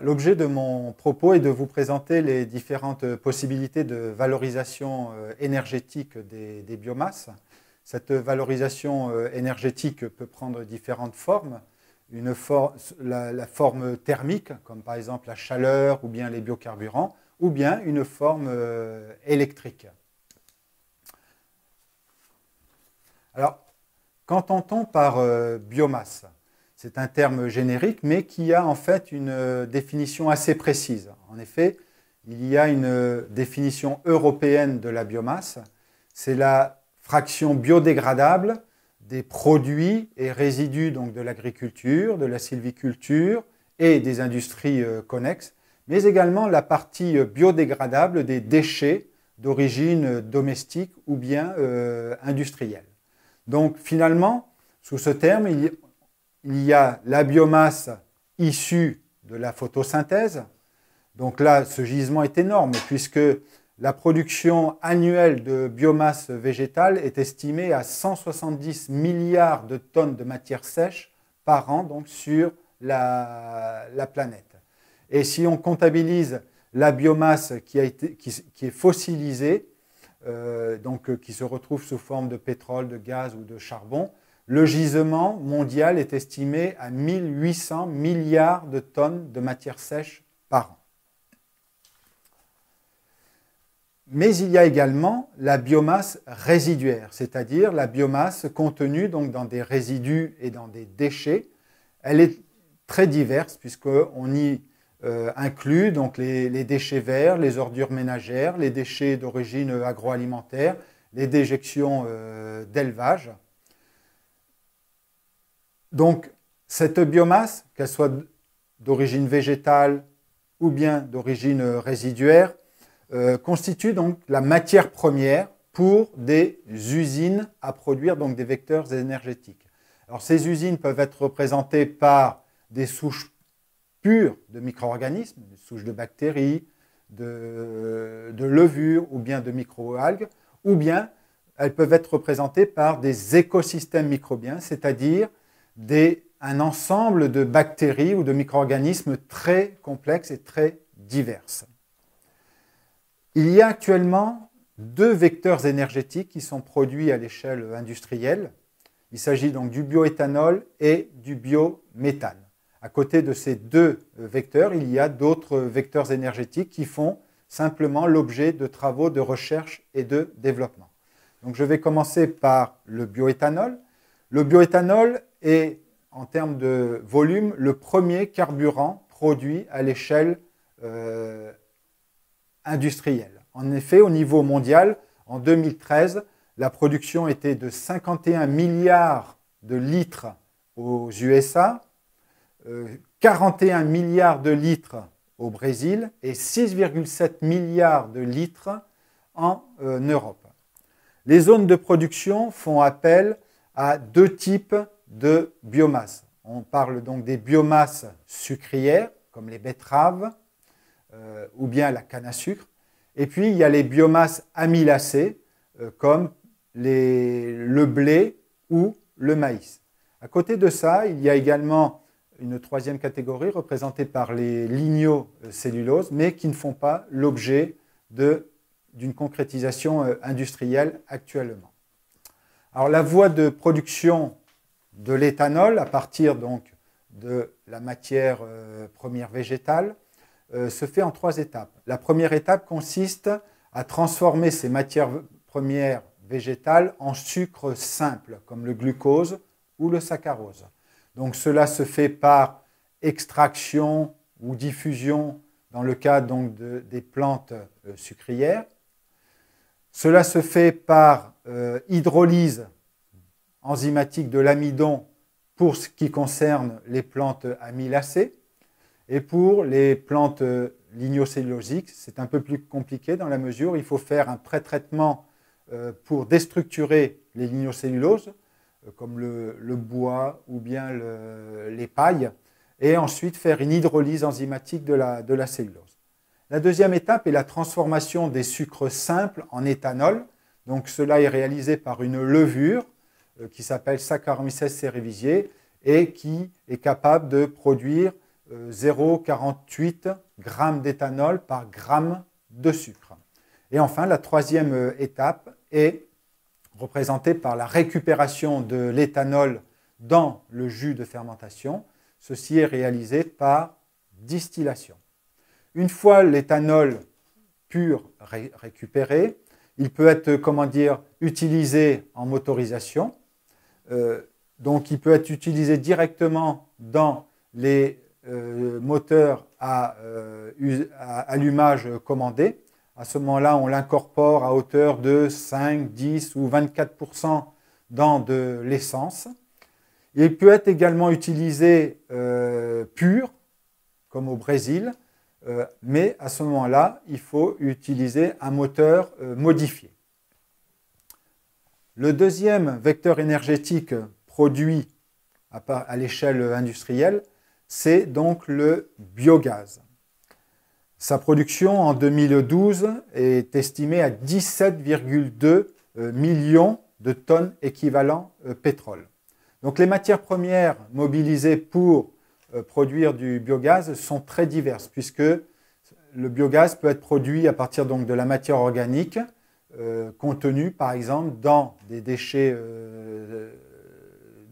L'objet de mon propos est de vous présenter les différentes possibilités de valorisation euh, énergétique des, biomasses. Cette valorisation euh, énergétique peut prendre différentes formes. la, forme thermique, comme par exemple la chaleur ou bien les biocarburants, ou bien une forme euh, électrique. Alors, qu'entend-on par biomasse c'est un terme générique, mais qui a en fait une euh, définition assez précise. En effet, il y a une euh, définition européenne de la biomasse. C'est la fraction biodégradable des produits et résidus donc de l'agriculture, de la sylviculture et des industries euh, connexes, mais également la partie biodégradable des déchets d'origine domestique ou bien industrielle. Donc finalement, sous ce terme, il, il y a la biomasse issue de la photosynthèse. Donc là, ce gisement est énorme puisque la production annuelle de biomasse végétale est estimée à 170 milliards de tonnes de matière sèche par an donc sur la, planète. Et si on comptabilise la biomasse qui, est fossilisée, euh, donc, euh, qui se retrouve sous forme de pétrole, de gaz ou de charbon, le gisement mondial est estimé à 1800 milliards de tonnes de matière sèche par an. Mais il y a également la biomasse résiduaire, c'est-à-dire la biomasse contenue donc dans des résidus et dans des déchets. Elle est très diverse puisqu'on y euh, inclut donc les, déchets verts, les ordures ménagères, les déchets d'origine agroalimentaire, les déjections euh, d'élevage. Donc, cette biomasse, qu'elle soit d'origine végétale ou bien d'origine euh, résiduaire, euh, constitue donc la matière première pour des usines à produire donc des vecteurs énergétiques. Alors ces usines peuvent être représentées par des souches pures de micro-organismes, des souches de bactéries, de, euh, de levures ou bien de micro-algues, ou bien elles peuvent être représentées par des écosystèmes microbiens, c'est-à-dire un ensemble de bactéries ou de micro-organismes très complexes et très diverses. Il y a actuellement deux vecteurs énergétiques qui sont produits à l'échelle industrielle. Il s'agit donc du bioéthanol et du biométhane. À côté de ces deux vecteurs, il y a d'autres vecteurs énergétiques qui font simplement l'objet de travaux de recherche et de développement. je vais commencer par le bioéthanol. Le bioéthanol et en termes de volume, le premier carburant produit à l'échelle euh, industrielle. En effet, au niveau mondial, en 2013, la production était de 51 milliards de litres aux USA, 41 euh, milliards de litres au Brésil et 6,7 milliards de litres en euh, Europe. Les zones de production font appel à deux types de biomasse. On parle donc des biomasses sucrières, comme les betteraves euh, ou bien la canne à sucre. Et puis, il y a les biomasses amylacées, euh, comme le blé ou le maïs. À côté de ça, il y a également une troisième catégorie représentée par les lignocelluloses, mais qui ne font pas l'objet d'une concrétisation euh, industrielle actuellement. Alors la voie de production de l'éthanol à partir donc de la matière euh, première végétale euh, se fait en trois étapes. La première étape consiste à transformer ces matières premières végétales en sucre simple, comme le glucose ou le saccharose. Donc cela se fait par extraction ou diffusion dans le cas donc des plantes euh, sucrières. Cela se fait par hydrolyse enzymatique de l'amidon pour ce qui concerne les plantes amylacées. Et pour les plantes lignocellulosiques, c'est un peu plus compliqué dans la mesure il faut faire un pré-traitement euh, pour déstructurer les lignocelluloses, euh, comme le, bois ou bien les pailles, et ensuite faire une hydrolyse enzymatique de la, de la cellulose. La deuxième étape est la transformation des sucres simples en éthanol. Donc cela est réalisé par une levure euh, qui s'appelle Saccharomyces cerevisiae et qui est capable de produire 0,48 euh, g d'éthanol par gramme de sucre. Et enfin, la troisième euh, étape est représentée par la récupération de l'éthanol dans le jus de fermentation. Ceci est réalisé par distillation. Une fois l'éthanol pur récupéré, il peut être, comment dire, utilisé en motorisation, euh, donc, il peut être utilisé directement dans les euh, moteurs à, allumage euh, commandé. À ce moment-là, on l'incorpore à hauteur de 5, 10 ou 24 dans de l'essence. Il peut être également utilisé pur, comme au Brésil, mais à ce moment-là, il faut utiliser un moteur modifié. Le deuxième vecteur énergétique produit à, l'échelle industrielle, c'est donc le biogaz. Sa production en 2012 est estimée à 17,2 euh, millions de tonnes équivalent euh, pétrole. Donc les matières premières mobilisées pour euh, produire du biogaz sont très diverses puisque le biogaz peut être produit à partir donc de la matière organique, euh, contenus, par exemple, dans des déchets euh,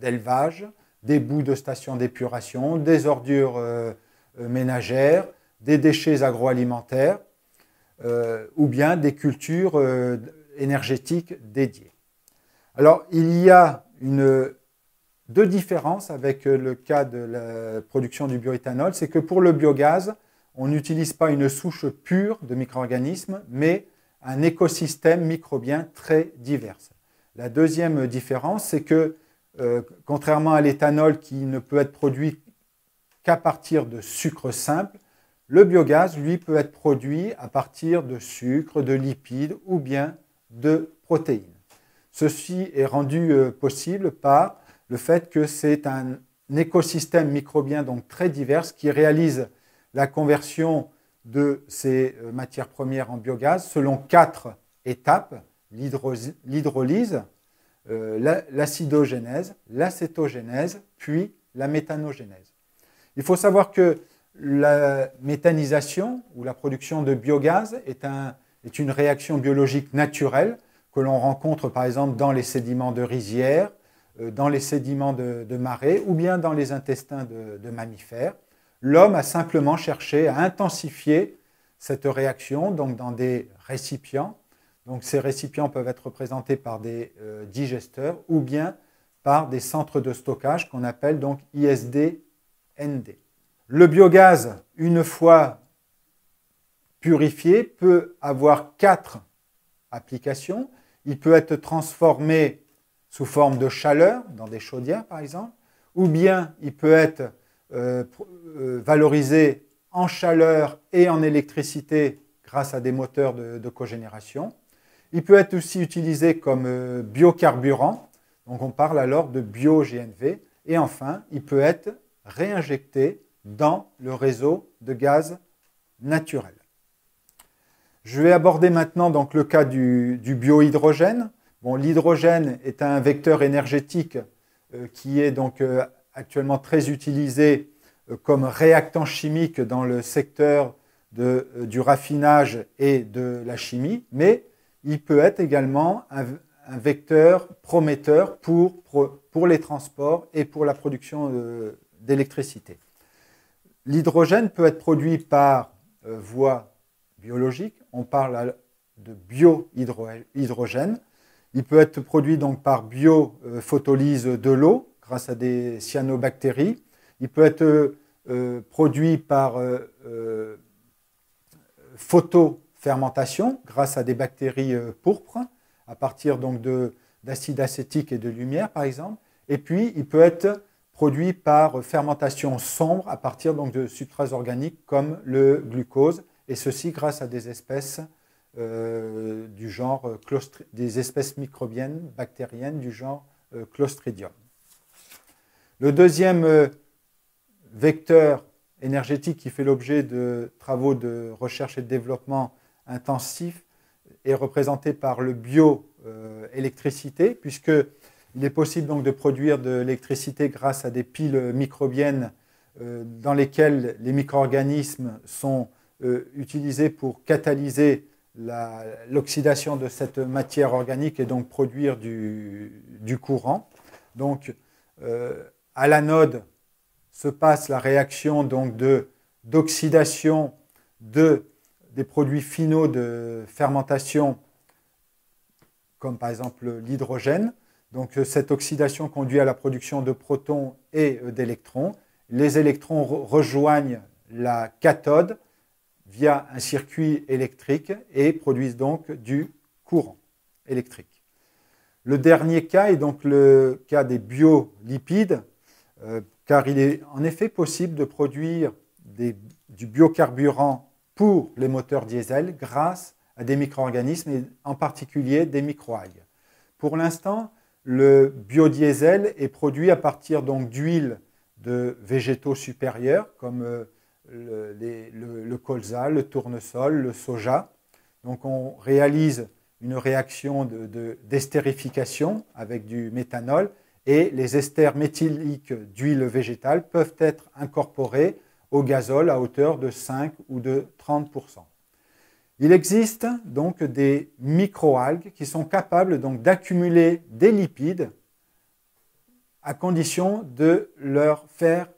d'élevage, des bouts de stations d'épuration, des ordures euh, ménagères, des déchets agroalimentaires, ou bien des cultures énergétiques dédiées. Alors, il y a une, deux différences avec le cas de la production du bioéthanol, c'est que pour le biogaz, on n'utilise pas une souche pure de micro-organismes, mais un écosystème microbien très divers. La deuxième différence, c'est que euh, contrairement à l'éthanol qui ne peut être produit qu'à partir de sucre simple, le biogaz, lui, peut être produit à partir de sucre, de lipides ou bien de protéines. Ceci est rendu euh, possible par le fait que c'est un écosystème microbien donc très divers qui réalise la conversion de ces euh, matières premières en biogaz selon quatre étapes, l'hydrolyse, euh, l'acidogénèse, l'acétogénèse, puis la méthanogénèse. Il faut savoir que la méthanisation ou la production de biogaz est, une réaction biologique naturelle que l'on rencontre par exemple dans les sédiments de rizières, euh, dans les sédiments de, marais ou bien dans les intestins de mammifères. L'homme a simplement cherché à intensifier cette réaction donc dans des récipients. Donc ces récipients peuvent être représentés par des euh, digesteurs ou bien par des centres de stockage qu'on appelle donc ISD-ND. Le biogaz, une fois purifié, peut avoir quatre applications. Il peut être transformé sous forme de chaleur, dans des chaudières par exemple, ou bien il peut être euh, euh, valorisé en chaleur et en électricité grâce à des moteurs de, cogénération. Il peut être aussi utilisé comme euh, biocarburant, donc on parle alors de bio-GNV. Et enfin, il peut être réinjecté dans le réseau de gaz naturel. Je vais aborder maintenant donc le cas du, biohydrogène. Bon, l'hydrogène est un vecteur énergétique qui est donc actuellement très utilisé euh, comme réactant chimique dans le secteur euh, du raffinage et de la chimie, mais il peut être également un, vecteur prometteur pour, les transports et pour la production euh, d'électricité. L'hydrogène peut être produit par voie biologique, on parle de biohydrogène. il peut être produit donc par biophotolyse de l'eau, grâce à des cyanobactéries. Il peut être euh, euh, produit par euh, photofermentation grâce à des bactéries pourpres à partir donc d'acide acétique et de lumière par exemple. Et puis il peut être produit par fermentation sombre à partir donc de substrats organiques comme le glucose et ceci grâce à des espèces du genre des espèces microbiennes bactériennes du genre Clostridium. Le deuxième euh, vecteur énergétique qui fait l'objet de travaux de recherche et de développement intensifs est représenté par le bioélectricité, euh, puisqu'il puisque il est possible donc de produire de l'électricité grâce à des piles microbiennes euh, dans lesquelles les micro-organismes sont utilisés pour catalyser l'oxydation de cette matière organique et donc produire du, du courant. Donc, à l'anode se passe la réaction donc de d'oxydation de des produits finaux de fermentation comme par exemple l'hydrogène. Donc cette oxydation conduit à la production de protons et euh, d'électrons. Les électrons rejoignent la cathode via un circuit électrique et produisent donc du courant électrique. Le dernier cas est donc le cas des biolipides euh, car il est en effet possible de produire du biocarburant pour les moteurs diesel grâce à des micro-organismes et en particulier des microalgues. Pour l'instant, le biodiesel est produit à partir donc d'huiles de végétaux supérieurs comme euh, le, colza, le tournesol, le soja. Donc on réalise une réaction d'estérification de, avec du méthanol et les esters méthyliques d'huile végétale peuvent être incorporés au gazole à hauteur de 5 ou de 30 Il existe donc des microalgues qui sont capables donc d'accumuler des lipides à condition de leur faire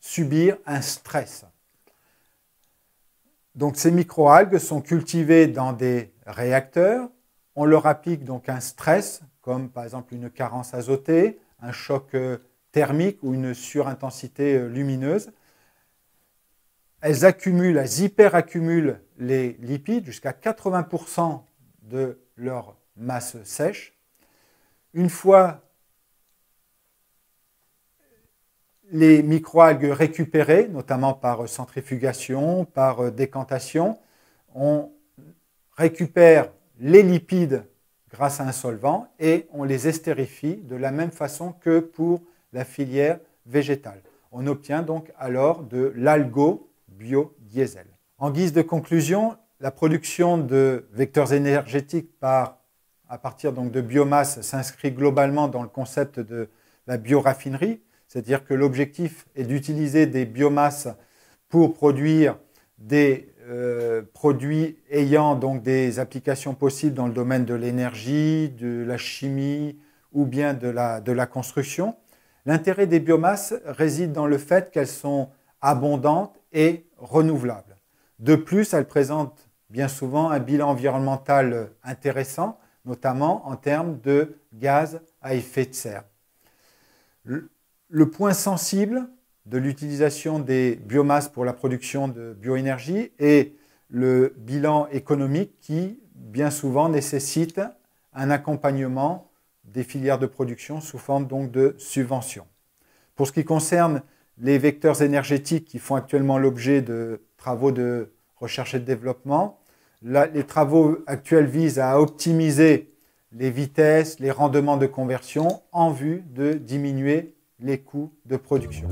subir un stress. Donc ces microalgues sont cultivées dans des réacteurs, on leur applique donc un stress comme par exemple une carence azotée, un choc euh, thermique ou une surintensité euh, lumineuse. Elles accumulent, elles hyperaccumulent les lipides jusqu'à 80% de leur masse sèche. Une fois les microalgues récupérées, notamment par centrifugation, par euh, décantation, on récupère les lipides grâce à un solvant et on les estérifie de la même façon que pour la filière végétale. On obtient donc alors de l'algo-biodiesel. En guise de conclusion, la production de vecteurs énergétiques par, à partir donc de biomasse s'inscrit globalement dans le concept de la bioraffinerie, c'est-à-dire que l'objectif est d'utiliser des biomasses pour produire des euh, produits ayant donc des applications possibles dans le domaine de l'énergie, de la chimie ou bien de la, construction. L'intérêt des biomasses réside dans le fait qu'elles sont abondantes et renouvelables. De plus, elles présentent bien souvent un bilan environnemental intéressant, notamment en termes de gaz à effet de serre. le point sensible de l'utilisation des biomasses pour la production de bioénergie et le bilan économique qui, bien souvent, nécessite un accompagnement des filières de production sous forme donc de subventions. Pour ce qui concerne les vecteurs énergétiques qui font actuellement l'objet de travaux de recherche et de développement, les travaux actuels visent à optimiser les vitesses, les rendements de conversion en vue de diminuer les coûts de production.